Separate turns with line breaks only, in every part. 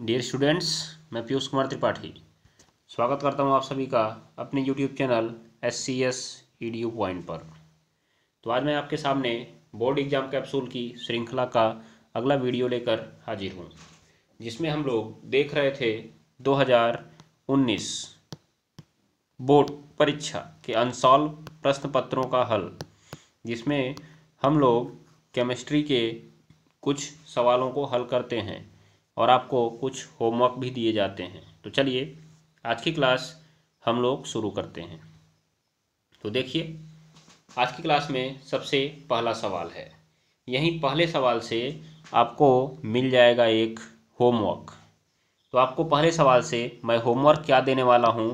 dear students मैं पीयूष कुमार त्रिपाठी स्वागत करता हूं आप सभी का अपने YouTube channel S C S E D U point पर तो आज मैं आपके सामने बोर्ड एग्जाम कैप्सूल की श्रृंखला का अगला वीडियो लेकर हाजिर हूं जिसमें हम लोग देख रहे थे 2019 बोर्ड परीक्षा के अनसॉल्व प्रश्न पत्रों का हल जिसमें हम लोग केमिस्ट्री के कुछ सवालों को हल करते हैं और आपको कुछ होमवर्क भी दिए जाते हैं तो चलिए आज की क्लास हम लोग शुरू करते हैं तो देखिए आज की क्लास में सबसे पहला सवाल है यहीं पहले सवाल से आपको मिल जाएगा एक होमवर्क तो आपको पहले सवाल से मैं होमवर्क क्या देने वाला हूँ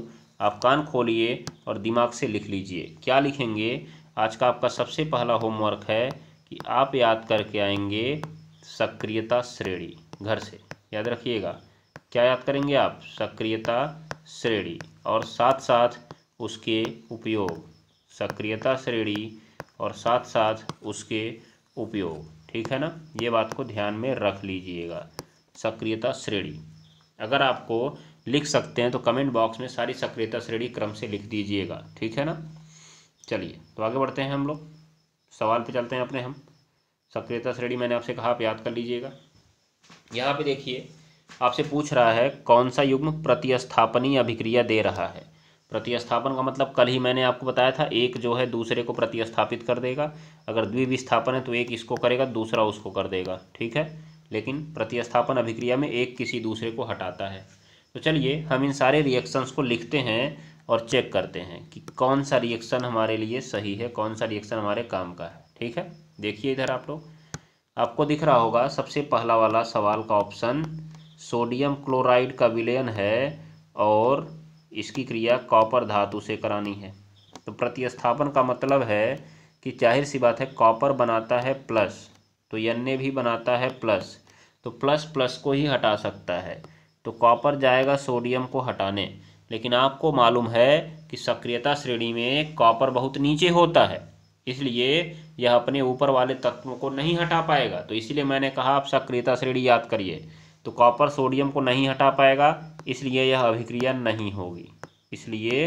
आप कान खोलिए और दिमाग से लिख लीजिए क्या लिखेंगे आज का आपका सबसे पहला होमवर्क है कि आप याद करके आएंगे सक्रियता श्रेणी घर से याद रखिएगा क्या याद करेंगे आप सक्रियता श्रेणी और साथ साथ उसके उपयोग सक्रियता श्रेणी और साथ साथ उसके उपयोग ठीक है ना ये बात को ध्यान में रख लीजिएगा सक्रियता श्रेणी अगर आपको लिख सकते हैं तो कमेंट बॉक्स में सारी सक्रियता श्रेणी क्रम से लिख दीजिएगा ठीक है ना चलिए तो आगे बढ़ते हैं हम लोग सवाल पे चलते हैं अपने हम सक्रियता श्रेणी मैंने आपसे कहा आप याद कर लीजिएगा यहाँ पे देखिए आपसे पूछ रहा है कौन सा युग्म प्रतिस्थापनीय अभिक्रिया दे रहा है प्रतिस्थापन का मतलब कल ही मैंने आपको बताया था एक जो है दूसरे को प्रतिस्थापित कर देगा अगर द्विविस्थापन है तो एक इसको करेगा दूसरा उसको कर देगा ठीक है लेकिन प्रतिस्थापन अभिक्रिया में एक किसी दूसरे को हटाता है तो चलिए हम इन सारे रिएक्शंस को लिखते हैं और चेक करते हैं कि कौन सा रिएक्शन हमारे लिए सही है कौन सा रिएक्शन हमारे काम का है ठीक है देखिए इधर आप लोग आपको दिख रहा होगा सबसे पहला वाला सवाल का ऑप्शन सोडियम क्लोराइड का विलयन है और इसकी क्रिया कॉपर धातु से करानी है तो प्रतिस्थापन का मतलब है कि जाहिर सी बात है कॉपर बनाता है प्लस तो यन भी बनाता है प्लस तो प्लस प्लस को ही हटा सकता है तो कॉपर जाएगा सोडियम को हटाने लेकिन आपको मालूम है कि सक्रियता श्रेणी में कॉपर बहुत नीचे होता है इसलिए यह अपने ऊपर वाले तत्वों को नहीं हटा पाएगा तो इसलिए मैंने कहा आप सक्रियता श्रेणी याद करिए तो कॉपर सोडियम को नहीं हटा पाएगा इसलिए यह अभिक्रिया नहीं होगी इसलिए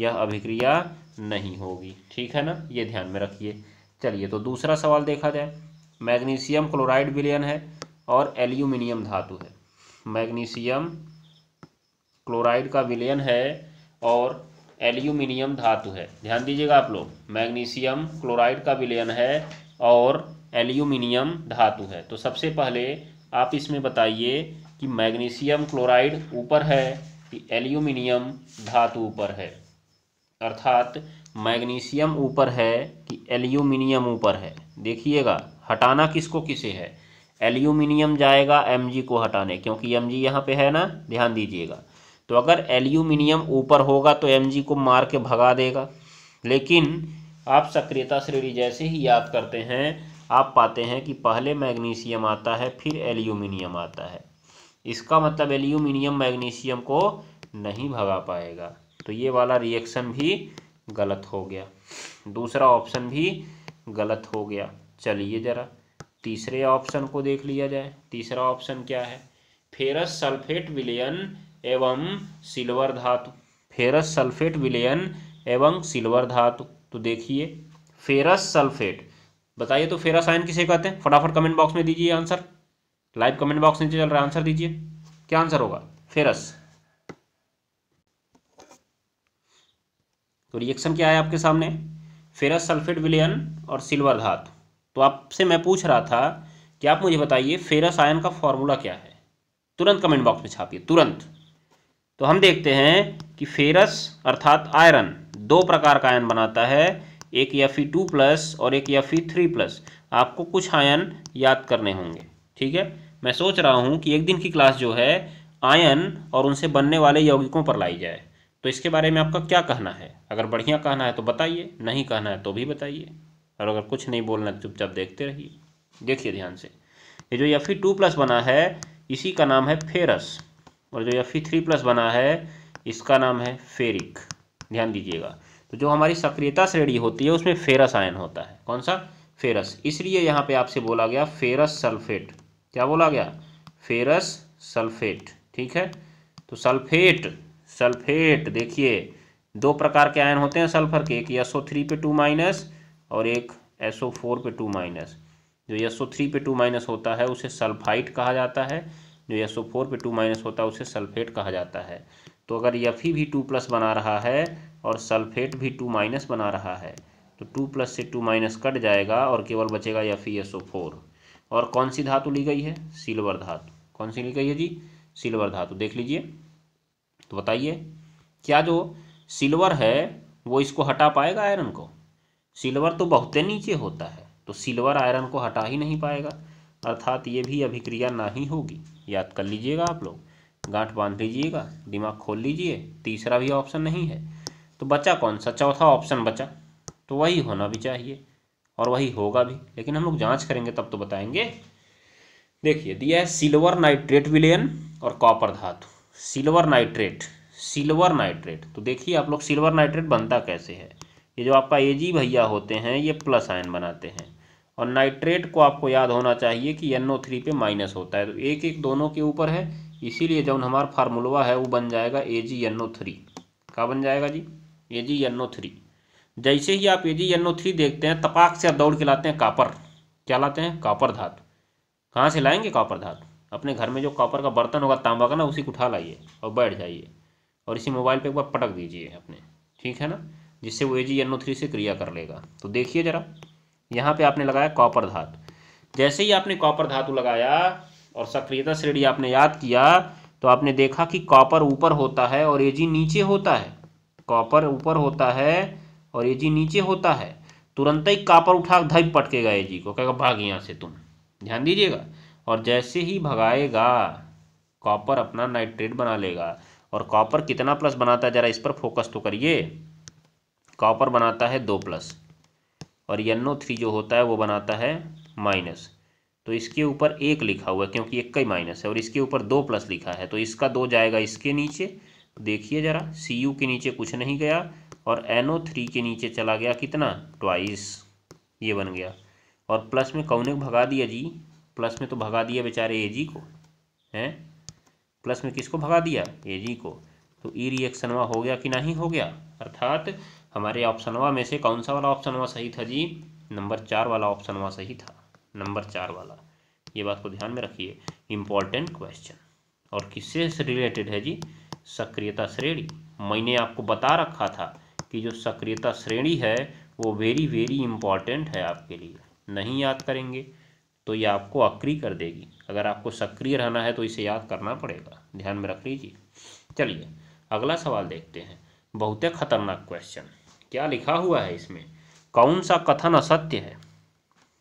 यह अभिक्रिया नहीं होगी ठीक है ना ये ध्यान में रखिए चलिए तो दूसरा सवाल देखा जाए मैग्नीशियम क्लोराइड विलयन है और एल्यूमिनियम धातु है मैग्नीशियम क्लोराइड का विलयन है और एल्यूमिनियम धातु है ध्यान दीजिएगा आप लोग मैग्नीशियम क्लोराइड का विलयन है और एल्यूमिनियम धातु है तो सबसे पहले आप इसमें बताइए कि मैग्नीशियम क्लोराइड ऊपर है कि एल्यूमिनियम धातु ऊपर है अर्थात मैग्नीशियम ऊपर है कि एल्यूमिनियम ऊपर है देखिएगा हटाना किसको किसे है एल्यूमिनियम जाएगा एम को हटाने क्योंकि एम जी यहाँ पे है ना ध्यान दीजिएगा तो अगर एल्यूमिनियम ऊपर होगा तो एम को मार के भगा देगा लेकिन आप सक्रियता श्रेणी जैसे ही याद करते हैं आप पाते हैं कि पहले मैग्नीशियम आता है फिर एल्यूमिनियम आता है इसका मतलब एल्यूमिनियम मैग्नीशियम को नहीं भगा पाएगा तो ये वाला रिएक्शन भी गलत हो गया दूसरा ऑप्शन भी गलत हो गया चलिए ज़रा तीसरे ऑप्शन को देख लिया जाए तीसरा ऑप्शन क्या है फेरस सल्फेट विलयन एवं सिल्वर धातु फेरस सल्फेट विलयन एवं सिल्वर धातु तो देखिए फेरस सल्फेट बताइए तो फेरस आयन किसे कहते हैं फटाफट कमेंट बॉक्स में दीजिए आंसर लाइव कमेंट बॉक्स नीचे चल रहा है आंसर दीजिए क्या आंसर होगा फेरस तो रिएक्शन क्या है आपके सामने फेरस सल्फेट विलयन और सिल्वर धातु तो आपसे मैं पूछ रहा था कि आप मुझे बताइए फेरस आयन का फॉर्मूला क्या है तुरंत कमेंट बॉक्स में छापिए तुरंत तो हम देखते हैं कि फेरस अर्थात आयरन दो प्रकार का आयन बनाता है एक या फी टू प्लस और एक या फी थ्री प्लस आपको कुछ आयन याद करने होंगे ठीक है मैं सोच रहा हूँ कि एक दिन की क्लास जो है आयन और उनसे बनने वाले यौगिकों पर लाई जाए तो इसके बारे में आपका क्या कहना है अगर बढ़िया कहना है तो बताइए नहीं कहना है तो भी बताइए और अगर कुछ नहीं बोलना है तो चुपचाप देखते रहिए देखिए ध्यान से ये जो या फिर टू प्लस बना है इसी का नाम है फेरस और जो एफ थ्री प्लस बना है इसका नाम है फेरिक ध्यान दीजिएगा तो जो हमारी सक्रियता श्रेणी होती है उसमें फेरस आयन होता है कौन सा फेरस इसलिए यहाँ पे आपसे बोला गया फेरस सल्फेट क्या बोला गया फेरस सल्फेट ठीक है तो सल्फेट सल्फेट देखिए दो प्रकार के आयन होते हैं सल्फर के एक एसओ थ्री पे टू माइनस और एक एसओ फोर पे टू माइनस जो एसओ थ्री पे टू माइनस होता है उसे सल्फाइट कहा जाता है जो एस ओ फोर पे टू माइनस होता है उसे सल्फेट कहा जाता है तो अगर यफ भी टू प्लस बना रहा है और सल्फेट भी टू माइनस बना रहा है तो टू प्लस से टू माइनस कट जाएगा और केवल बचेगा यफ ही एस ओ फोर और कौन सी धातु ली गई है सिल्वर धातु कौन सी ली गई है जी सिल्वर धातु देख लीजिए तो बताइए क्या जो सिल्वर है वो इसको हटा पाएगा आयरन को सिल्वर तो बहुत नीचे होता है तो सिल्वर आयरन को हटा ही नहीं पाएगा अर्थात ये भी अभिक्रिया नहीं होगी याद कर लीजिएगा आप लोग गांठ बांध लीजिएगा दिमाग खोल लीजिए तीसरा भी ऑप्शन नहीं है तो बचा कौन सा चौथा ऑप्शन बचा तो वही होना भी चाहिए और वही होगा भी लेकिन हम लोग जाँच करेंगे तब तो बताएंगे देखिए दिया है सिल्वर नाइट्रेट विलयन और कॉपर धातु सिल्वर नाइट्रेट सिल्वर नाइट्रेट तो देखिए आप लोग सिल्वर नाइट्रेट बनता कैसे है ये जो आपका एजी भैया होते हैं ये प्लस आयन बनाते हैं और नाइट्रेट को आपको याद होना चाहिए कि एन थ्री पे माइनस होता है तो एक एक दोनों के ऊपर है इसीलिए जब हमारा फार्मूलवा है वो बन जाएगा ए जी एन ओ थ्री का बन जाएगा जी ए जी एन ओ थ्री जैसे ही आप ए जी एन ओ थ्री देखते हैं तपाक से आप दौड़ के लाते हैं कापर क्या लाते हैं कापर धातु कहाँ से लाएंगे कापर धातु अपने घर में जो कापर का बर्तन होगा तांबा का ना उसी को उठा लाइए और बैठ जाइए और इसी मोबाइल पे एक बार पटक दीजिए अपने ठीक है ना जिससे वो ए जी एन ओ थ्री से क्रिया कर लेगा तो देखिए ज़रा यहाँ पे आपने लगाया कॉपर धातु जैसे ही आपने कॉपर धातु लगाया और सक्रियता श्रेणी आपने याद किया तो आपने देखा कि कॉपर ऊपर होता है और एजी नीचे होता है कॉपर ऊपर होता है और एजी नीचे होता है तुरंत ही कॉपर उठा धब पटकेगा एजी को कहेगा भाग यहाँ से तुम ध्यान दीजिएगा और जैसे ही भगाएगा कॉपर अपना नाइट्रेट बना लेगा और कॉपर कितना प्लस बनाता है जरा इस पर फोकस तो करिए कॉपर बनाता है दो प्लस और यन्नो थ्री जो होता है वो बनाता है माइनस तो इसके ऊपर एक लिखा हुआ है क्योंकि एक का ही माइनस है और इसके ऊपर दो प्लस लिखा है तो इसका दो जाएगा इसके नीचे देखिए ज़रा सी के नीचे कुछ नहीं गया और एन थ्री के नीचे चला गया कितना ट्वाइस ये बन गया और प्लस में कौने भगा दिया जी प्लस में तो भगा दिया बेचारे ए जी को हैं प्लस में किसको भगा दिया ए जी को तो ई e रिएक्शन वहाँ हो गया कि नहीं हो गया अर्थात हमारे ऑप्शनवा में से कौन सा वाला ऑप्शनवा सही था जी नंबर चार वाला ऑप्शनवा सही था नंबर चार वाला ये बात को ध्यान में रखिए इम्पॉर्टेंट क्वेश्चन और किससे रिलेटेड है जी सक्रियता श्रेणी मैंने आपको बता रखा था कि जो सक्रियता श्रेणी है वो वेरी वेरी इम्पॉर्टेंट है आपके लिए नहीं याद करेंगे तो ये आपको अक्री कर देगी अगर आपको सक्रिय रहना है तो इसे याद करना पड़ेगा ध्यान में रख लीजिए चलिए अगला सवाल देखते हैं बहुत ही खतरनाक क्वेश्चन है क्या लिखा हुआ है इसमें कौन सा कथन असत्य है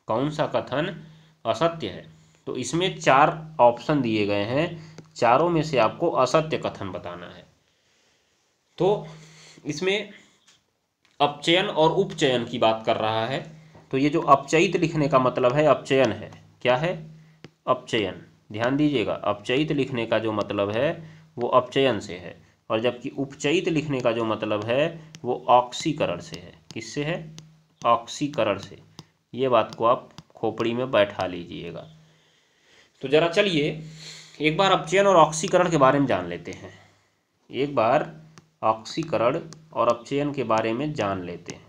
कौन सा कथन असत्य है तो इसमें चार ऑप्शन दिए गए हैं चारों में से आपको असत्य कथन बताना है तो इसमें अपचयन और उपचयन की बात कर रहा है तो ये जो अपचयित लिखने का मतलब है अपचयन है क्या है अपचयन ध्यान दीजिएगा अपचयित लिखने का जो मतलब है वो अपचयन से है और जबकि उपचयित लिखने का जो मतलब है वो ऑक्सीकरण से है किससे है ऑक्सीकरण से ये बात को आप खोपड़ी में बैठा लीजिएगा तो ज़रा चलिए एक बार अपचयन और ऑक्सीकरण के बारे में जान लेते हैं एक बार ऑक्सीकरण और अपचयन के बारे में जान लेते हैं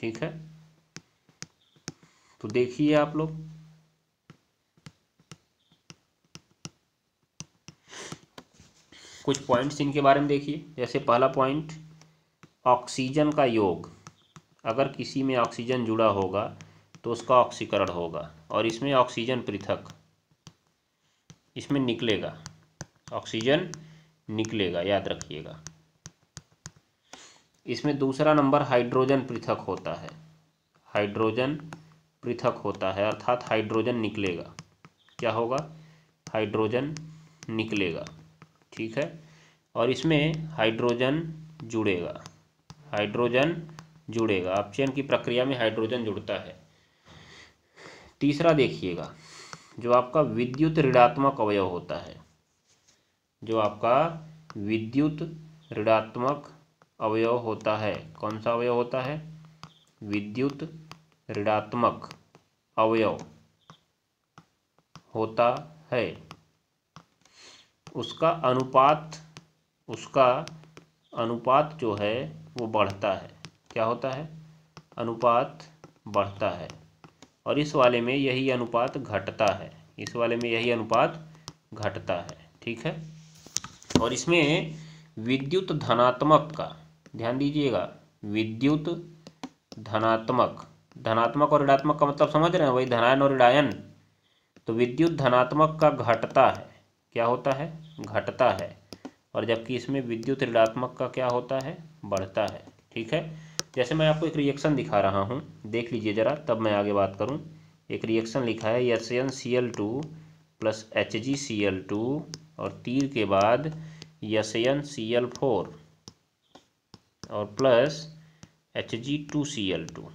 ठीक है तो देखिए आप लोग कुछ पॉइंट्स इनके बारे में देखिए जैसे पहला पॉइंट ऑक्सीजन का योग अगर किसी में ऑक्सीजन जुड़ा होगा तो उसका ऑक्सीकरण होगा और इसमें ऑक्सीजन पृथक इसमें निकलेगा ऑक्सीजन निकलेगा याद रखिएगा इसमें दूसरा नंबर हाइड्रोजन पृथक होता है हाइड्रोजन पृथक होता है अर्थात हाइड्रोजन निकलेगा क्या होगा हाइड्रोजन निकलेगा ठीक है और इसमें हाइड्रोजन जुड़ेगा हाइड्रोजन जुड़ेगा ऑप्शन की प्रक्रिया में हाइड्रोजन जुड़ता है तीसरा देखिएगा जो आपका विद्युत ऋणात्मक अवयव होता है जो आपका विद्युत ऋणात्मक अवयव होता है कौन सा अवयव होता है विद्युत ऋणात्मक अवयव होता है उसका अनुपात उसका अनुपात जो है वो बढ़ता है क्या होता है अनुपात बढ़ता है और इस वाले में यही अनुपात घटता है इस वाले में यही अनुपात घटता है ठीक है और इसमें विद्युत धनात्मक का ध्यान दीजिएगा विद्युत धनात्मक धनात्मक और ऋणात्मक का मतलब समझ रहे हैं वही धनायन और ऋणायन तो विद्युत धनात्मक का घटता है क्या होता है घटता है और जबकि इसमें विद्युत ऋणात्मक का क्या होता है बढ़ता है ठीक है जैसे मैं आपको एक रिएक्शन दिखा रहा हूँ देख लीजिए ज़रा तब मैं आगे बात करूँ एक रिएक्शन लिखा है यर्सियन C L two plus H G C L two और तीर के बाद यसयन सी एल फोर और plus H G two C L two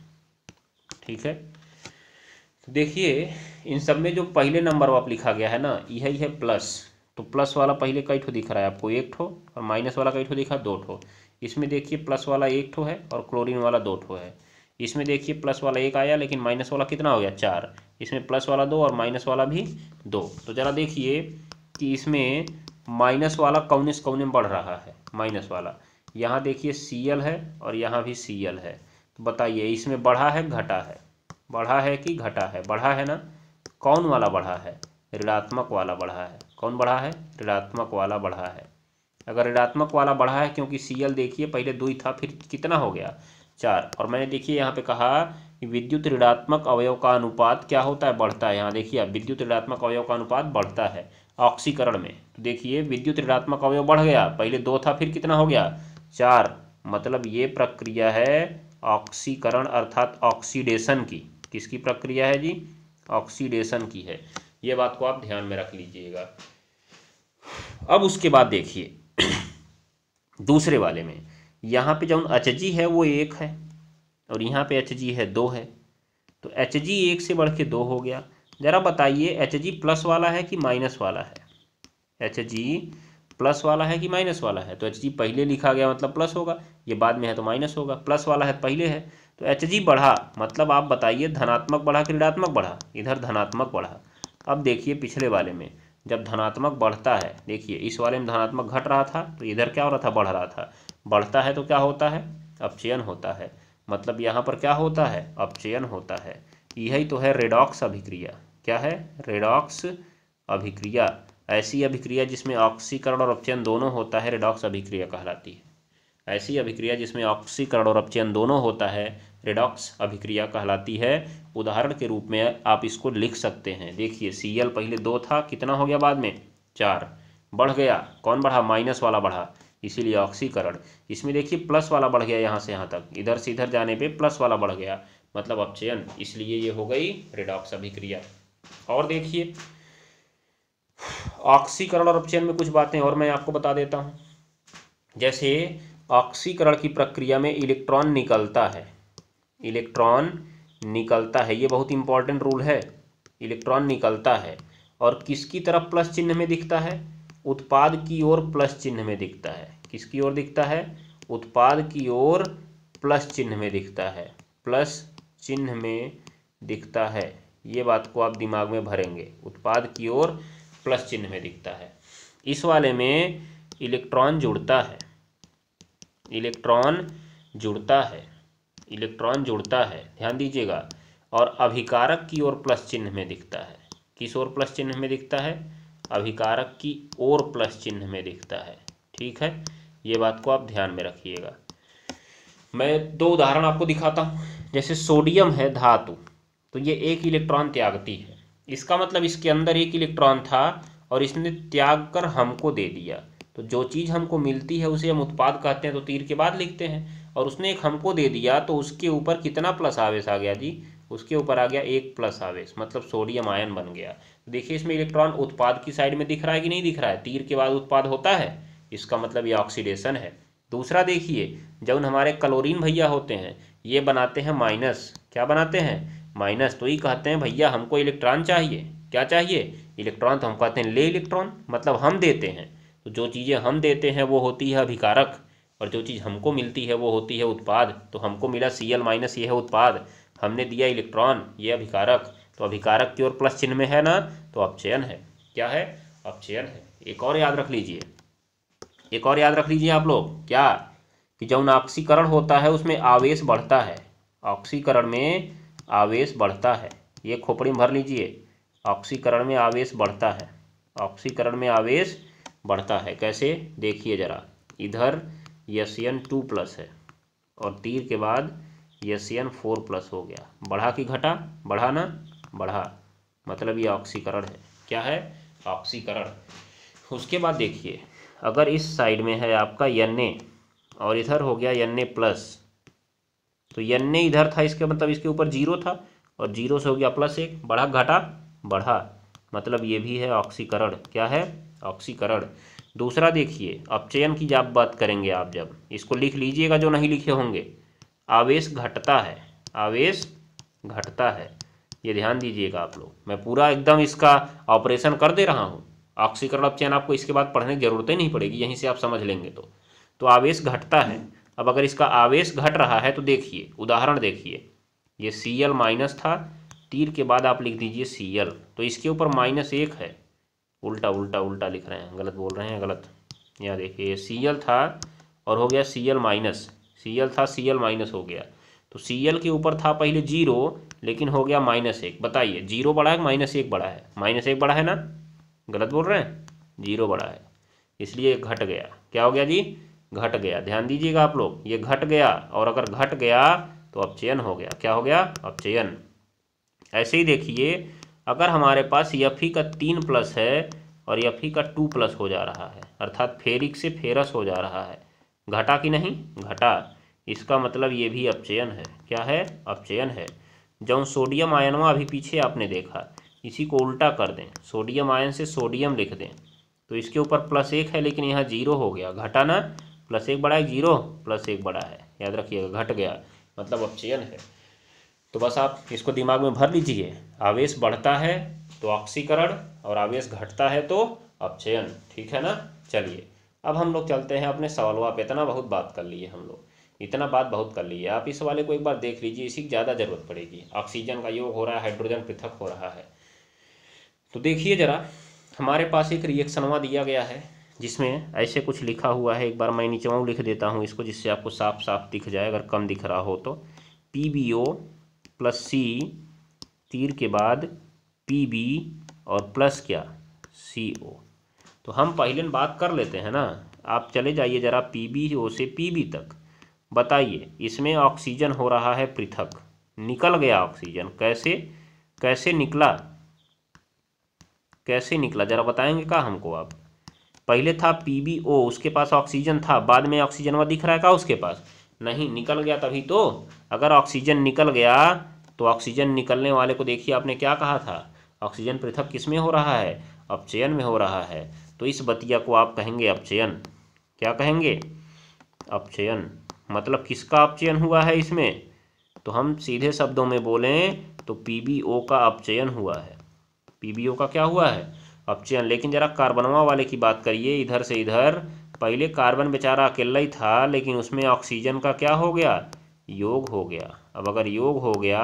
ठीक है तो देखिए इन सब में जो पहले नंबर आप लिखा गया है ना यही है प्लस तो प्लस वाला पहले कई ठो दिख रहा है आपको एक ठो और माइनस वाला कई ठो दिखा दो ठो इसमें देखिए प्लस वाला एक ठो है और क्लोरीन वाला दो ठो है इसमें देखिए प्लस वाला एक आया लेकिन माइनस वाला कितना हो गया चार इसमें प्लस वाला दो और माइनस वाला भी दो तो ज़रा देखिए कि इसमें माइनस वाला कौन से कौने बढ़ रहा है माइनस वाला यहाँ देखिए सी है और यहाँ भी सी है तो बताइए इसमें बढ़ा है घटा है बढ़ा है कि घटा है बढ़ा है ना कौन वाला बढ़ा है ऋणात्मक वाला बढ़ा है कौन बढ़ा है ऋणात्मक वाला बढ़ा है अगर ऋणात्मक वाला बढ़ा है क्योंकि सी देखिए पहले दो ही था फिर कितना हो गया चार और मैंने देखिए यहाँ पे कहा कि विद्युत ऋणात्मक अवयव का अनुपात क्या होता है बढ़ता है यहाँ देखिए विद्युत ऋणात्मक अवयव का अनुपात बढ़ता है ऑक्सीकरण में तो देखिए विद्युत ऋणात्मक अवयव बढ़ गया पहले दो था फिर कितना हो गया चार मतलब ये प्रक्रिया है ऑक्सीकरण अर्थात ऑक्सीडेशन की किसकी प्रक्रिया है जी ऑक्सीडेशन की है ये बात को आप ध्यान में रख लीजिएगा अब उसके बाद देखिए दूसरे वाले में यहाँ पे जो एच जी है वो एक है और यहाँ पे एच जी है दो है तो एच जी एक से बढ़ के दो हो गया ज़रा बताइए एच जी प्लस वाला है कि माइनस वाला है एच जी प्लस वाला है कि माइनस वाला है तो एच जी पहले लिखा गया मतलब प्लस होगा ये बाद में है तो माइनस होगा प्लस वाला है पहले है तो एच जी बढ़ा मतलब आप बताइए धनात्मक बढ़ा कि ऋणात्मक बढ़ा इधर धनात्मक बढ़ा अब देखिए पिछले वाले में जब धनात्मक बढ़ता है देखिए इस वाले में धनात्मक घट रहा था तो इधर क्या हो रहा था बढ़ रहा था बढ़ता है तो क्या होता है अपचयन होता है मतलब यहाँ पर क्या होता है अपचयन होता है यही तो है रेडॉक्स अभिक्रिया क्या है रेडॉक्स अभिक्रिया ऐसी अभिक्रिया जिसमें ऑक्सीकरण और अपचयन दोनों होता है रेडॉक्स अभिक्रिया कहलाती है ऐसी अभिक्रिया जिसमें ऑक्सीकरण और अपचयन दोनों होता है रेडॉक्स अभिक्रिया कहलाती है उदाहरण के रूप में आप इसको लिख सकते हैं देखिए सी पहले दो था कितना हो गया बाद में चार बढ़ गया कौन बढ़ा माइनस वाला बढ़ा इसीलिए ऑक्सीकरण इसमें देखिए प्लस वाला बढ़ गया यहाँ से यहाँ तक इधर से इधर जाने पे प्लस वाला बढ़ गया मतलब अपचयन इसलिए ये हो गई रिडॉक्स अभिक्रिया और देखिए ऑक्सीकरण और अपचयन में कुछ बातें और मैं आपको बता देता हूँ जैसे ऑक्सीकरण की प्रक्रिया में इलेक्ट्रॉन निकलता है इलेक्ट्रॉन निकलता है ये बहुत इंपॉर्टेंट रूल है इलेक्ट्रॉन निकलता है और किसकी तरफ प्लस चिन्ह में दिखता है उत्पाद की ओर प्लस चिन्ह में दिखता है किसकी ओर दिखता है उत्पाद की ओर प्लस चिन्ह में दिखता है प्लस चिन्ह में दिखता है ये बात को आप दिमाग में भरेंगे उत्पाद की ओर प्लस चिन्ह में दिखता है इस वाले में इलेक्ट्रॉन जुड़ता है इलेक्ट्रॉन जुड़ता है इलेक्ट्रॉन जुड़ता है ध्यान दीजिएगा और अभिकारक की ओर प्लस चिन्ह में दिखता है किस ओर प्लस चिन्ह में दिखता है अभिकारक की ओर प्लस चिन्ह में दिखता है ठीक है ये बात को आप ध्यान में रखिएगा मैं दो उदाहरण आपको दिखाता हूँ जैसे सोडियम है धातु तो ये एक इलेक्ट्रॉन त्यागती है इसका मतलब इसके अंदर एक इलेक्ट्रॉन था और इसने त्याग कर हमको दे दिया तो जो चीज़ हमको मिलती है उसे हम उत्पाद कहते हैं तो तीर के बाद लिखते हैं और उसने एक हमको दे दिया तो उसके ऊपर कितना प्लस आवेश आ गया जी उसके ऊपर आ गया एक प्लस आवेश मतलब सोडियम आयन बन गया देखिए इसमें इलेक्ट्रॉन उत्पाद की साइड में दिख रहा है कि नहीं दिख रहा है तीर के बाद उत्पाद होता है इसका मतलब ये ऑक्सीडेशन है दूसरा देखिए जब हमारे क्लोरीन भैया होते हैं ये बनाते हैं माइनस क्या बनाते हैं माइनस तो ये कहते हैं भैया हमको इलेक्ट्रॉन चाहिए क्या चाहिए इलेक्ट्रॉन तो हम कहते हैं ले इलेक्ट्रॉन मतलब हम देते हैं तो जो चीज़ें हम देते हैं वो होती है अभिकारक और जो चीज़ हमको मिलती है वो होती है उत्पाद तो हमको मिला सी एल माइनस ये है उत्पाद हमने दिया इलेक्ट्रॉन ये अभिकारक तो अभिकारक की ओर प्लस चिन्ह में है ना तो अपचयन है क्या है अपचयन है एक और याद रख लीजिए एक और याद रख लीजिए आप लोग क्या कि जब ऑक्सीकरण होता है उसमें आवेश बढ़ता है ऑक्सीकरण में आवेश बढ़ता है ये खोपड़ी भर लीजिए ऑक्सीकरण में आवेश बढ़ता है ऑक्सीकरण में आवेश बढ़ता है कैसे देखिए जरा इधर यस एन टू प्लस है और तीर के बाद यस एन फोर प्लस हो गया बढ़ा कि घटा बढ़ा ना बढ़ा मतलब ये ऑक्सीकरण है क्या है ऑक्सीकरण उसके बाद देखिए अगर इस साइड में है आपका ए और इधर हो गया ए प्लस तो यन्ने इधर था इसके मतलब इसके ऊपर जीरो था और जीरो से हो गया प्लस एक बढ़ा घटा बढ़ा मतलब ये भी है ऑक्सीकरण क्या है ऑक्सीकरण दूसरा देखिए अपचयन की जब बात करेंगे आप जब इसको लिख लीजिएगा जो नहीं लिखे होंगे आवेश घटता है आवेश घटता है ये ध्यान दीजिएगा आप लोग मैं पूरा एकदम इसका ऑपरेशन कर दे रहा हूँ ऑक्सीकरण अपचयन आपको इसके बाद पढ़ने की जरूरत ही नहीं पड़ेगी यहीं से आप समझ लेंगे तो तो आवेश घटता है अब अगर इसका आवेश घट रहा है तो देखिए उदाहरण देखिए ये सी एल माइनस था तीर के बाद आप लिख दीजिए सी एल तो इसके ऊपर माइनस एक है उल्टा उल्टा उल्टा लिख रहे हैं गलत बोल रहे हैं गलत यहाँ देखिए सी एल था और हो गया C L minus C L था सी एल माइनस हो गया तो सी एल के ऊपर था पहले जीरो लेकिन हो गया माइनस एक बताइए जीरो बड़ा है माइनस एक बड़ा है माइनस एक बड़ा है ना गलत बोल रहे हैं जीरो बड़ा है इसलिए घट गया क्या हो गया जी घट गया ध्यान दीजिएगा आप लोग ये घट गया और अगर घट गया तो अपचयन हो गया क्या हो गया अपचयन ऐसे ही देखिए अगर हमारे पास यफ ही e का तीन प्लस है और यफ ही e का टू प्लस हो जा रहा है अर्थात फेरिक से फेरस हो जा रहा है घटा कि नहीं घटा इसका मतलब ये भी अपचयन है क्या है अपचयन है जो सोडियम आयनवा अभी पीछे आपने देखा इसी को उल्टा कर दें सोडियम आयन से सोडियम लिख दें तो इसके ऊपर प्लस एक है लेकिन यहाँ जीरो हो गया घटा ना प्लस एक बड़ा है जीरो प्लस एक बड़ा है याद रखिएगा घट गया मतलब अपचयन है तो बस आप इसको दिमाग में भर लीजिए आवेश बढ़ता है तो ऑक्सीकरण और आवेश घटता है तो अपचयन ठीक है ना चलिए अब हम लोग चलते हैं अपने सवालों पर इतना बहुत बात कर लिए हम लोग इतना बात बहुत कर लिए आप इस वाले को एक बार देख लीजिए इसी की ज़्यादा ज़रूरत पड़ेगी ऑक्सीजन का योग हो रहा है हाइड्रोजन पृथक हो रहा है तो देखिए ज़रा हमारे पास एक रिएक्शनवा दिया गया है जिसमें ऐसे कुछ लिखा हुआ है एक बार मैं नीचवाऊँ लिख देता हूँ इसको जिससे आपको साफ साफ दिख जाए अगर कम दिख रहा हो तो P B O plus C तीर के बाद पी बी और प्लस क्या सी ओ तो हम पहले बात कर लेते हैं ना आप चले जाइए ज़रा पी बी ओ से पी बी तक बताइए इसमें ऑक्सीजन हो रहा है पृथक निकल गया ऑक्सीजन कैसे कैसे निकला कैसे निकला ज़रा बताएंगे का हमको आप पहले था पी बी ओ उसके पास ऑक्सीजन था बाद में ऑक्सीजन वह दिख रहा है का उसके पास नहीं निकल गया तभी तो अगर ऑक्सीजन निकल गया तो ऑक्सीजन निकलने वाले को देखिए आपने क्या कहा था ऑक्सीजन पृथक किस में हो रहा है अपचयन में हो रहा है तो इस बतिया को आप कहेंगे अपचयन क्या कहेंगे अपचयन मतलब किसका अपचयन हुआ है इसमें तो हम सीधे शब्दों में बोलें तो पीबीओ का अपचयन हुआ है पीबीओ का क्या हुआ है अपचयन लेकिन ज़रा कार्बनवा वाले की बात करिए इधर से इधर पहले कार्बन बेचारा अकेला ही था लेकिन उसमें ऑक्सीजन का क्या हो गया योग हो गया अब अगर योग हो गया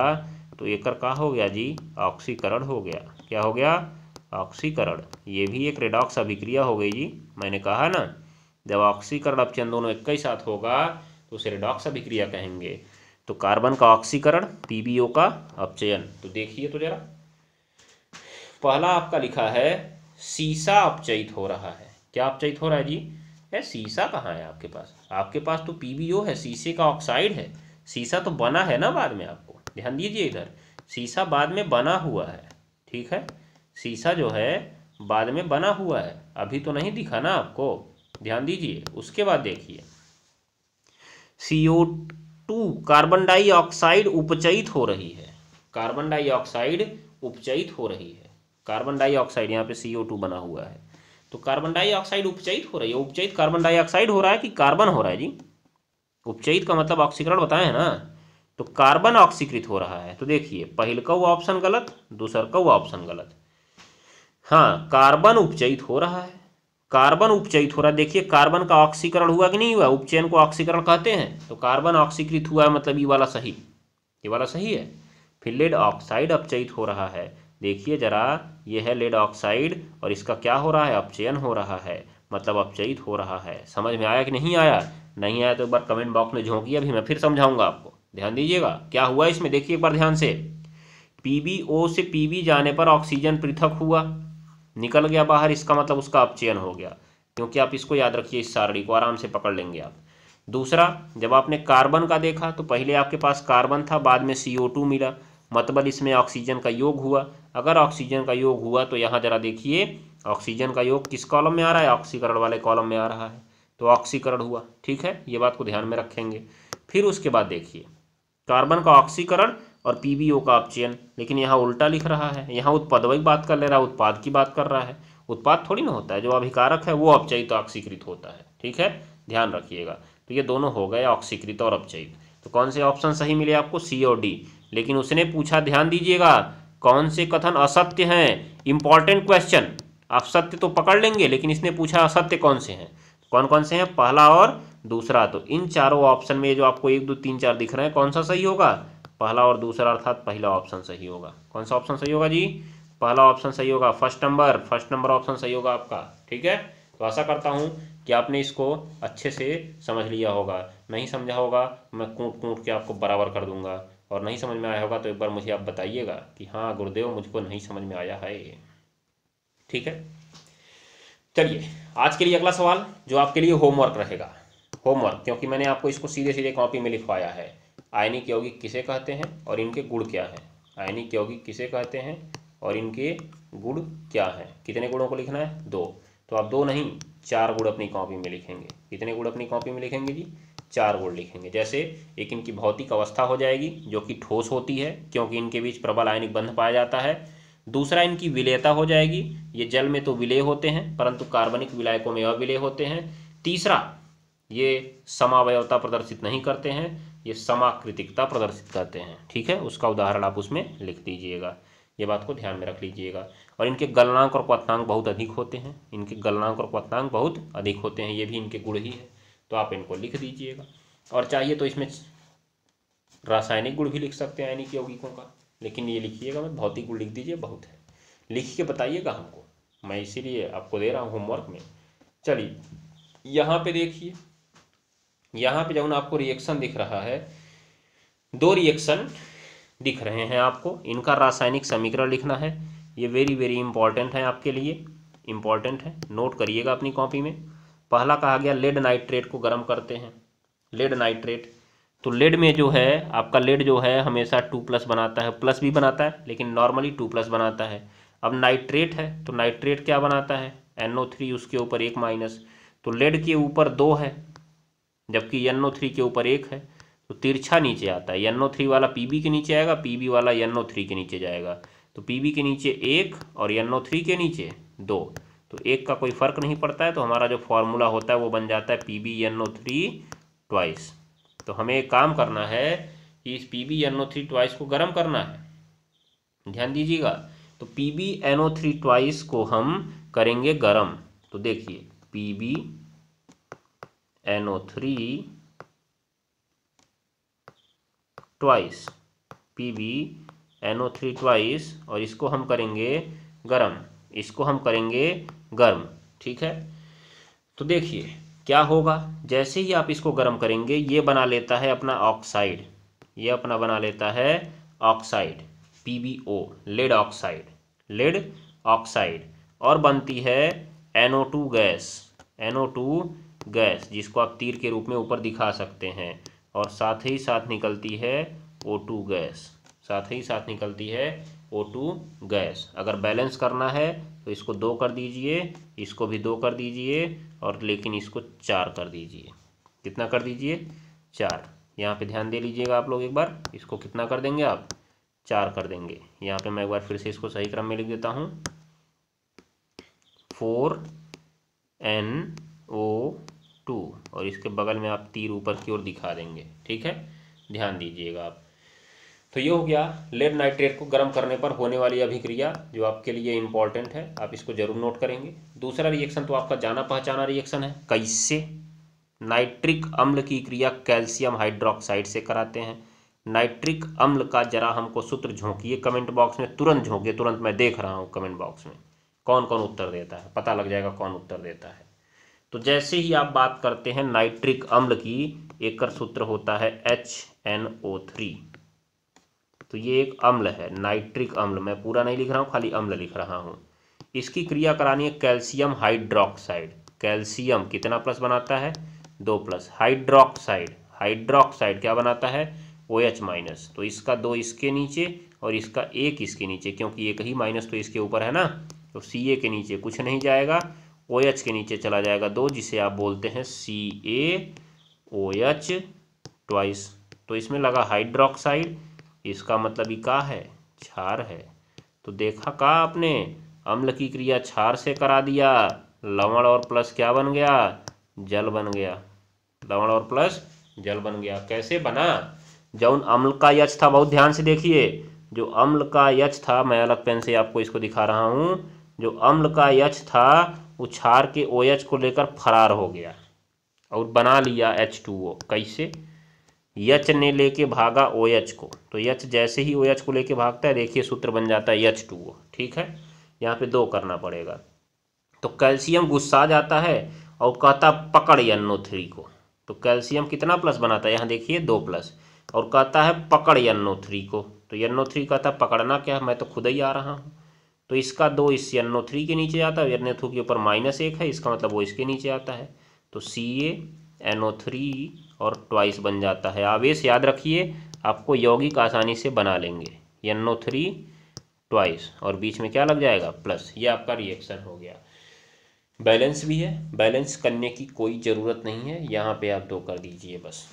तो एकर कहाँ हो गया जी ऑक्सीकरण हो गया क्या हो गया ऑक्सीकरण ये भी एक रेडॉक्स अभिक्रिया हो गई जी मैंने कहा ना जब ऑक्सीकरण अपचयन दोनों एक ही साथ होगा तो उसे रेडॉक्स अभिक्रिया कहेंगे तो कार्बन का ऑक्सीकरण पीबीओ का अपचयन तो देखिए तो जरा पहला आपका लिखा है सीसा अपचयित हो रहा है क्या अपचयित हो रहा है जी ए सीसा कहाँ है आपके पास आपके पास तो पीबीओ है शीशे का ऑक्साइड है शीशा तो बना है ना बाद में आपको ध्यान दीजिए इधर शीशा बाद में बना हुआ है ठीक है शीशा जो है बाद में बना हुआ है अभी तो नहीं दिखा ना आपको ध्यान दीजिए उसके बाद देखिए सीओ टू कार्बन डाइऑक्साइड उपचयित हो रही है कार्बन डाइऑक्साइड उपचयित हो रही है कार्बन डाइऑक्साइड यहाँ पे सी ओ टू बना हुआ है तो कार्बन डाइऑक्साइड उपचयित हो रही है उपचयित कार्बन डाइऑक्साइड हो रहा है कि कार्बन हो रहा है जी उपचयित का मतलब ऑक्सीकरण बताए हैं ना तो कार्बन ऑक्सीकृत हो रहा है तो देखिए पहल का वो ऑप्शन गलत दूसर का वो ऑप्शन गलत हाँ कार्बन उपचयित हो रहा है कार्बन उपचयित हो रहा है देखिए कार्बन का ऑक्सीकरण हुआ कि नहीं हुआ उपचयन को ऑक्सीकरण कहते हैं तो कार्बन ऑक्सीकृत हुआ है मतलब ये वाला सही ये वाला सही है फिर लेड ऑक्साइड अपचयित हो रहा है देखिए जरा ये है लेड ऑक्साइड और इसका क्या हो रहा है अपचयन हो रहा है मतलब अपचयित हो रहा है समझ में आया कि नहीं आया नहीं आया तो एक बार कमेंट बॉक्स में झोंकी अभी मैं फिर समझाऊंगा आपको ध्यान दीजिएगा क्या हुआ इसमें देखिए एक बार ध्यान से पीबीओ से पीबी जाने पर ऑक्सीजन पृथक हुआ निकल गया बाहर इसका मतलब उसका अपचयन हो गया क्योंकि आप इसको याद रखिए इस सारणी को आराम से पकड़ लेंगे आप दूसरा जब आपने कार्बन का देखा तो पहले आपके पास कार्बन था बाद में सी मिला मतलब इसमें ऑक्सीजन का योग हुआ अगर ऑक्सीजन का योग हुआ तो यहाँ ज़रा देखिए ऑक्सीजन का योग किस कॉलम में आ रहा है ऑक्सीकरण वाले कॉलम में आ रहा है तो ऑक्सीकरण हुआ ठीक है ये बात को ध्यान में रखेंगे फिर उसके बाद देखिए कार्बन का ऑक्सीकरण और पीबीओ का अपचयन लेकिन यहाँ उल्टा लिख रहा है यहाँ उत्पादवैक बात कर ले रहा है उत्पाद की बात कर रहा है उत्पाद थोड़ी ना होता है जो अभिकारक है वो अपचयित ऑक्सीकृत होता है ठीक है ध्यान रखिएगा तो ये दोनों हो गए ऑक्सीकृत और अपचयित तो कौन से ऑप्शन सही मिले आपको सी और डी लेकिन उसने पूछा ध्यान दीजिएगा कौन से कथन असत्य हैं इंपॉर्टेंट क्वेश्चन आप सत्य तो पकड़ लेंगे लेकिन इसने पूछा असत्य कौन से हैं कौन कौन से हैं पहला और दूसरा तो इन चारों ऑप्शन में जो आपको एक दो तीन चार दिख रहे हैं कौन सा सही होगा पहला और दूसरा अर्थात पहला ऑप्शन सही होगा कौन सा ऑप्शन सही होगा जी पहला ऑप्शन सही होगा first number first number option सही होगा आपका ठीक है तो आशा करता हूँ कि आपने इसको अच्छे से समझ लिया होगा नहीं समझा होगा मैं कूट कूट के आपको बराबर कर दूंगा और नहीं समझ में आया होगा तो एक बार मुझे आप बताइएगा कि हाँ गुरुदेव मुझको नहीं समझ में आया है ठीक है चलिए आज के लिए अगला सवाल जो आपके लिए होमवर्क रहेगा होमवर्क क्योंकि मैंने आपको इसको सीधे सीधे कॉपी में लिखवाया है आयनिक यौगिक किसे कहते हैं और इनके गुण क्या हैं आयनिक यौगिक किसे कहते हैं और इनके गुण क्या हैं कितने गुणों को लिखना है दो तो आप दो नहीं चार गुण अपनी कॉपी में लिखेंगे कितने गुण अपनी कॉपी में लिखेंगे जी चार गुण लिखेंगे जैसे एक इनकी भौतिक अवस्था हो जाएगी जो कि ठोस होती है क्योंकि इनके बीच प्रबल आयनिक बंध पाया जाता है दूसरा इनकी विलयता हो जाएगी ये जल में तो विलय होते हैं परंतु कार्बनिक विलायकों में अविलय होते हैं तीसरा ये समावयवता प्रदर्शित नहीं करते हैं ये समाकृतिकता प्रदर्शित करते हैं ठीक है उसका उदाहरण आप उसमें लिख दीजिएगा ये बात को ध्यान में रख लीजिएगा और इनके गलनांक और क्वनांक बहुत अधिक होते हैं इनके गलनांक और क्वनांक बहुत अधिक होते हैं ये भी इनके गुण ही है तो आप इनको लिख दीजिएगा और चाहिए तो इसमें रासायनिक गुण भी लिख सकते हैं कि यौगिकों का लेकिन ये लिखिएगा मैं भौतिक गुण लिख दीजिए बहुत है लिख के बताइएगा हमको मैं इसीलिए आपको दे रहा हूँ होमवर्क में चलिए यहाँ पे देखिए यहाँ पे जब आपको रिएक्शन दिख रहा है दो रिएक्शन दिख रहे हैं आपको इनका रासायनिक समीकरण लिखना है ये वेरी वेरी इंपॉर्टेंट है आपके लिए इंपॉर्टेंट है नोट करिएगा अपनी कॉपी में पहला कहा गया लेड नाइट्रेट को गर्म करते हैं लेड नाइट्रेट तो लेड में जो है आपका लेड जो है हमेशा टू प्लस बनाता है प्लस भी बनाता है लेकिन नॉर्मली टू प्लस बनाता है अब नाइट्रेट है तो नाइट्रेट क्या बनाता है एन ओ थ्री उसके ऊपर एक माइनस तो लेड के ऊपर दो है जबकि एन ओ थ्री के ऊपर एक है तो तिरछा नीचे आता है एन ओ थ्री वाला पी बी के नीचे आएगा पी बी वाला एन ओ थ्री के नीचे जाएगा तो पी बी के नीचे एक और एन ओ थ्री के नीचे दो तो एक का कोई फर्क नहीं पड़ता है तो हमारा जो फॉर्मूला होता है वो बन जाता है P B N O three twice तो हमें एक काम करना है कि इस P B N O three twice को गर्म करना है ध्यान दीजिएगा तो P B N O three twice को हम करेंगे गर्म तो देखिए P B N O three twice P B N O three twice और इसको हम करेंगे गर्म इसको हम करेंगे गर्म ठीक है तो देखिए क्या होगा जैसे ही आप इसको गर्म करेंगे ये बना लेता है अपना ऑक्साइड ये अपना बना लेता है oxide O lead oxide lead oxide और बनती है NO2 गैस NO2 गैस जिसको आप तीर के रूप में ऊपर दिखा सकते हैं और साथ ही साथ निकलती है O2 गैस साथ ही साथ निकलती है O2 गैस अगर बैलेंस करना है तो इसको दो कर दीजिए इसको भी दो कर दीजिए और लेकिन इसको चार कर दीजिए कितना कर दीजिए चार यहाँ पे ध्यान दे लीजिएगा आप लोग एक बार इसको कितना कर देंगे आप चार कर देंगे यहाँ पे मैं एक बार फिर से इसको सही क्रम में लिख देता हूँ फोर एन ओ टू और इसके बगल में आप तीर ऊपर की ओर दिखा देंगे ठीक है ध्यान दीजिएगा आप तो ये हो गया लेड नाइट्रेट को गर्म करने पर होने वाली अभिक्रिया जो आपके लिए इंपॉर्टेंट है आप इसको जरूर नोट करेंगे दूसरा रिएक्शन तो आपका जाना पहचाना रिएक्शन है कैसे नाइट्रिक अम्ल की क्रिया कैल्शियम हाइड्रोक्साइड से कराते हैं नाइट्रिक अम्ल का जरा हमको सूत्र झोंकिए कमेंट बॉक्स में तुरंत झोंकिए तुरंत मैं देख रहा हूँ कमेंट बॉक्स में कौन कौन उत्तर देता है पता लग जाएगा कौन उत्तर देता है तो जैसे ही आप बात करते हैं नाइट्रिक अम्ल की एक सूत्र होता है एच एन ओ थ्री तो ये एक अम्ल है नाइट्रिक अम्ल मैं पूरा नहीं लिख रहा हूँ खाली अम्ल लिख रहा हूँ इसकी क्रिया करानी है कैल्शियम हाइड्रोक्साइड कैल्शियम कितना प्लस बनाता है दो प्लस हाइड्रोक्साइड हाइड्रोक्साइड क्या बनाता है ओ एच माइनस तो इसका दो इसके नीचे और इसका एक इसके नीचे क्योंकि एक ही माइनस तो इसके ऊपर है ना तो सी ए के नीचे कुछ नहीं जाएगा ओ एच के नीचे चला जाएगा दो जिसे आप बोलते हैं सी ए ओ एच ट्वाइस तो इसमें लगा हाइड्रोक्साइड इसका मतलब इका है क्षार है तो देखा का आपने अम्ल की क्रिया क्षार से करा दिया लवण और प्लस क्या बन गया जल बन गया लवण और प्लस जल बन गया कैसे बना जौन अम्ल का यच था बहुत ध्यान से देखिए जो अम्ल का यच था मैं अलग पेन से आपको इसको दिखा रहा हूँ जो अम्ल का यच था वो क्षार के ओ OH को लेकर फरार हो गया और बना लिया एच टू ओ कैसे यच ने लेके भागा ओ एच को तो यच जैसे ही ओ एच को लेके भागता है देखिए सूत्र बन जाता है यच टू ठीक है यहाँ पे दो करना पड़ेगा तो कैल्शियम गुस्सा जाता है और कहता पकड़ यन्नो थ्री को तो कैल्शियम कितना प्लस बनाता है यहाँ देखिए दो प्लस और कहता है पकड़ यन्नो थ्री को तो यन्नो थ्री कहता पकड़ना क्या है मैं तो खुद ही आ रहा हूँ तो इसका दो इस यन्नो थ्री के नीचे आता है यन्नो थ्री के ऊपर माइनस एक है इसका मतलब वो इसके नीचे आता है तो C A N O three और ट्वाइस बन जाता है आवेश याद रखिए आपको यौगिक आसानी से बना लेंगे एन थ्री ट्वाइस और बीच में क्या लग जाएगा प्लस ये आपका रिएक्शन हो गया बैलेंस भी है बैलेंस करने की कोई ज़रूरत नहीं है यहाँ पे आप दो कर दीजिए बस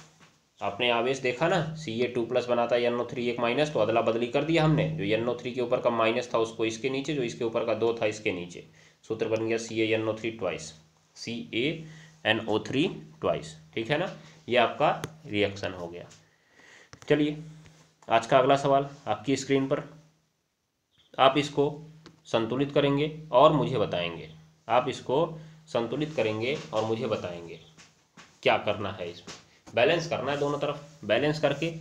आपने आवेश देखा ना सी ए टू प्लस बनाता है एन ओ थ्री एक माइनस तो अदला बदली कर दिया हमने जो एन ओ थ्री के ऊपर का माइनस था उसको इसके नीचे जो इसके ऊपर का दो था इसके नीचे सूत्र बन गया C A N O three twice C A N O three twice ठीक है ना ये आपका रिएक्शन हो गया चलिए आज का अगला सवाल आपकी स्क्रीन पर आप इसको संतुलित करेंगे और मुझे बताएंगे आप इसको संतुलित करेंगे और मुझे बताएंगे क्या करना है इसमें बैलेंस करना है दोनों तरफ बैलेंस करके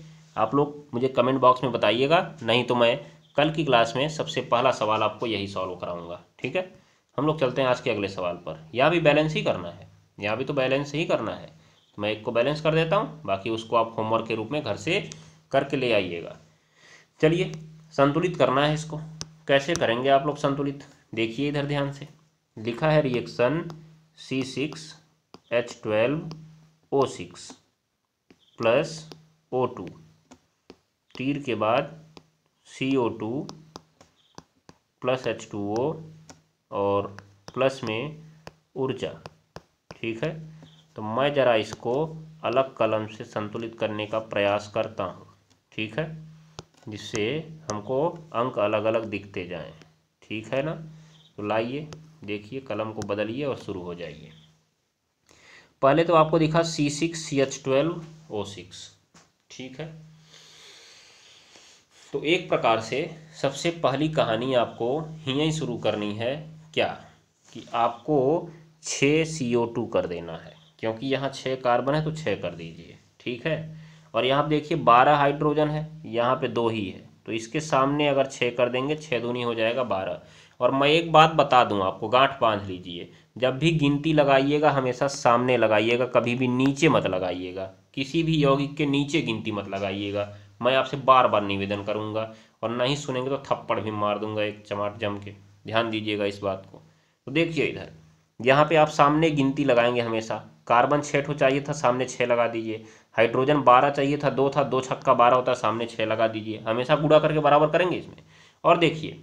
आप लोग मुझे कमेंट बॉक्स में बताइएगा नहीं तो मैं कल की क्लास में सबसे पहला सवाल आपको यही सॉल्व कराऊंगा ठीक है हम लोग चलते हैं आज के अगले सवाल पर यह भी बैलेंस ही करना है यहाँ भी तो बैलेंस ही करना है तो मैं एक को बैलेंस कर देता हूँ बाकी उसको आप होमवर्क के रूप में घर से करके ले आइएगा चलिए संतुलित करना है इसको कैसे करेंगे आप लोग संतुलित देखिए इधर ध्यान से लिखा है reaction C six H twelve O six plus O two तीर के बाद C O two plus H two O और प्लस में ऊर्जा ठीक है तो मैं ज़रा इसको अलग कलम से संतुलित करने का प्रयास करता हूँ ठीक है जिससे हमको अंक अलग अलग दिखते जाएं ठीक है ना तो लाइए देखिए कलम को बदलिए और शुरू हो जाइए पहले तो आपको दिखा C six C H twelve O six ठीक है तो एक प्रकार से सबसे पहली कहानी आपको यहीं शुरू करनी है क्या कि आपको छः सी ओ टू कर देना है क्योंकि यहाँ छः कार्बन है तो छः कर दीजिए ठीक है और यहाँ देखिए बारह हाइड्रोजन है यहाँ पे दो ही है तो इसके सामने अगर छः कर देंगे छः दूनी हो जाएगा बारह और मैं एक बात बता दूँ आपको गांठ बांध लीजिए जब भी गिनती लगाइएगा हमेशा सामने लगाइएगा कभी भी नीचे मत लगाइएगा किसी भी यौगिक के नीचे गिनती मत लगाइएगा मैं आपसे बार बार निवेदन करूँगा और नहीं सुनेंगे तो थप्पड़ भी मार दूंगा एक चमाट जम के ध्यान दीजिएगा इस बात को तो देखिए इधर यहाँ पे आप सामने गिनती लगाएंगे हमेशा कार्बन छः ठो चाहिए था सामने छः लगा दीजिए हाइड्रोजन बारह चाहिए था दो था दो छक्का बारह होता है सामने छः लगा दीजिए हमेशा गुड़ा करके बराबर करेंगे इसमें और देखिए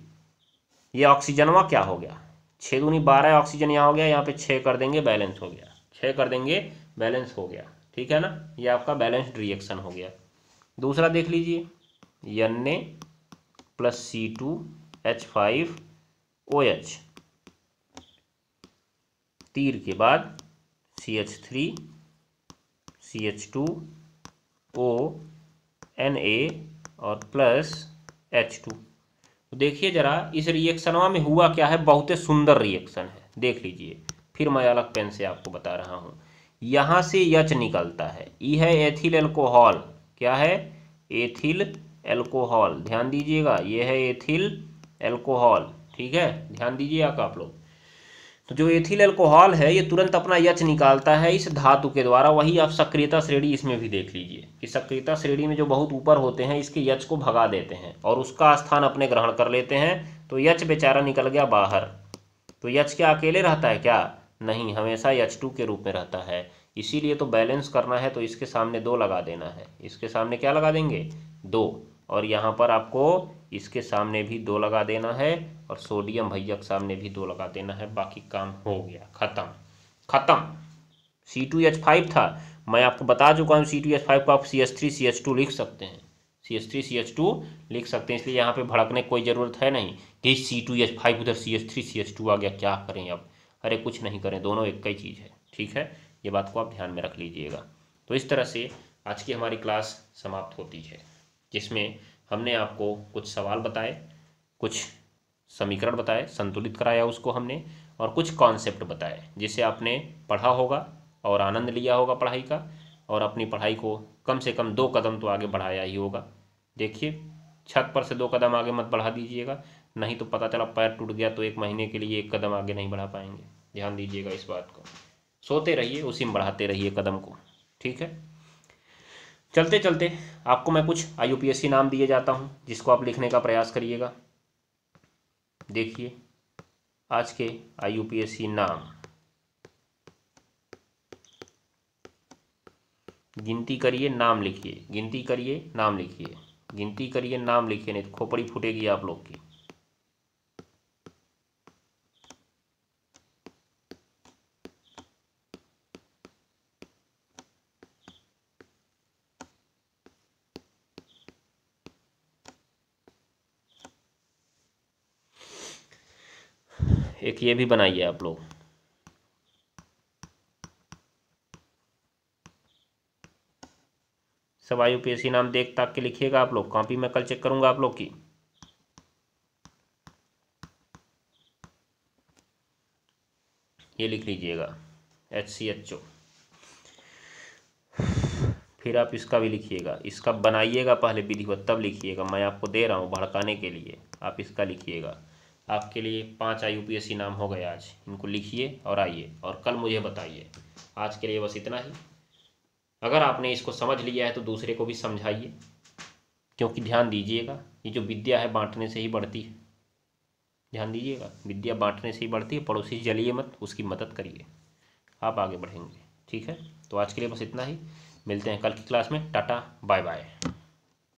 ये ऑक्सीजनवा क्या हो गया छः दूनी बारह ऑक्सीजन यहाँ हो गया यहाँ पे छः कर देंगे बैलेंस हो गया छः कर देंगे बैलेंस हो गया ठीक है ना ये आपका बैलेंस्ड रिएक्शन हो गया दूसरा देख लीजिए N A plus C two H five O H तीर के बाद C H three C H two O N A और प्लस एच टू तो देखिए ज़रा इस रिएक्शनवा में हुआ क्या है बहुत सुंदर रिएक्शन है देख लीजिए फिर मैं अलग पेन से आपको बता रहा हूँ यहाँ से यच निकलता है ये है एथिल एल्कोहल क्या है एथिल एल्कोहल ध्यान दीजिएगा ये है एथिल एल्कोहल ठीक है ध्यान दीजिए आप लोग तो जो एथिल अल्कोहल है ये तुरंत अपना यच निकालता है इस धातु के द्वारा वही आप सक्रियता श्रेणी इसमें भी देख लीजिए कि सक्रियता श्रेणी में जो बहुत ऊपर होते हैं इसके यच को भगा देते हैं और उसका स्थान अपने ग्रहण कर लेते हैं तो यच बेचारा निकल गया बाहर तो यच क्या अकेले रहता है क्या नहीं हमेशा यच टू के रूप में रहता है इसीलिए तो बैलेंस करना है तो इसके सामने दो लगा देना है इसके सामने क्या लगा देंगे दो और यहाँ पर आपको इसके सामने भी दो लगा देना है और सोडियम भैया के सामने भी दो लगा देना है बाकी काम हो गया ख़त्म ख़त्म सी टू एच फाइव था मैं आपको बता चुका हूँ सी टू एच फाइव को आप C H three C H two लिख सकते हैं C H three C H two लिख सकते हैं इसलिए यहाँ पे भड़कने की कोई ज़रूरत है नहीं कि सी टू एच फाइव उधर C H three C H two आ गया क्या करें अब अरे कुछ नहीं करें दोनों एक ही चीज़ है ठीक है ये बात को आप ध्यान में रख लीजिएगा तो इस तरह से आज की हमारी क्लास समाप्त होती है जिसमें हमने आपको कुछ सवाल बताए कुछ समीकरण बताए संतुलित कराया उसको हमने और कुछ कॉन्सेप्ट बताए जिसे आपने पढ़ा होगा और आनंद लिया होगा पढ़ाई का और अपनी पढ़ाई को कम से कम दो कदम तो आगे बढ़ाया ही होगा देखिए छत पर से दो कदम आगे मत बढ़ा दीजिएगा नहीं तो पता चला पैर टूट गया तो एक महीने के लिए एक कदम आगे नहीं बढ़ा पाएंगे ध्यान दीजिएगा इस बात को सोते रहिए उसी में बढ़ाते रहिए कदम को ठीक है चलते चलते आपको मैं कुछ आई नाम दिए जाता हूँ जिसको आप लिखने का प्रयास करिएगा देखिए आज के आई नाम गिनती करिए नाम लिखिए गिनती करिए नाम लिखिए गिनती करिए नाम लिखिए नहीं तो खोपड़ी फूटेगी आप लोग की एक ये भी बनाइए आप लोग सब यूपीएससी नाम देख ताक के लिखिएगा आप लोग कॉपी में कल चेक करूंगा आप लोग की ये लिख लीजिएगा एच सी एच ओ फिर आप इसका भी लिखिएगा इसका बनाइएगा पहले विधिवत तब लिखिएगा मैं आपको दे रहा हूँ भड़काने के लिए आप इसका लिखिएगा आपके लिए पाँच आई यूपीएससी नाम हो गए आज इनको लिखिए और आइए और कल मुझे बताइए आज के लिए बस इतना ही अगर आपने इसको समझ लिया है तो दूसरे को भी समझाइए क्योंकि ध्यान दीजिएगा ये जो विद्या है बांटने से ही बढ़ती है ध्यान दीजिएगा विद्या बांटने से ही बढ़ती है पड़ोसी जलिए मत उसकी मदद करिए आप आगे बढ़ेंगे ठीक है तो आज के लिए बस इतना ही मिलते हैं कल की क्लास में टाटा बाय बाय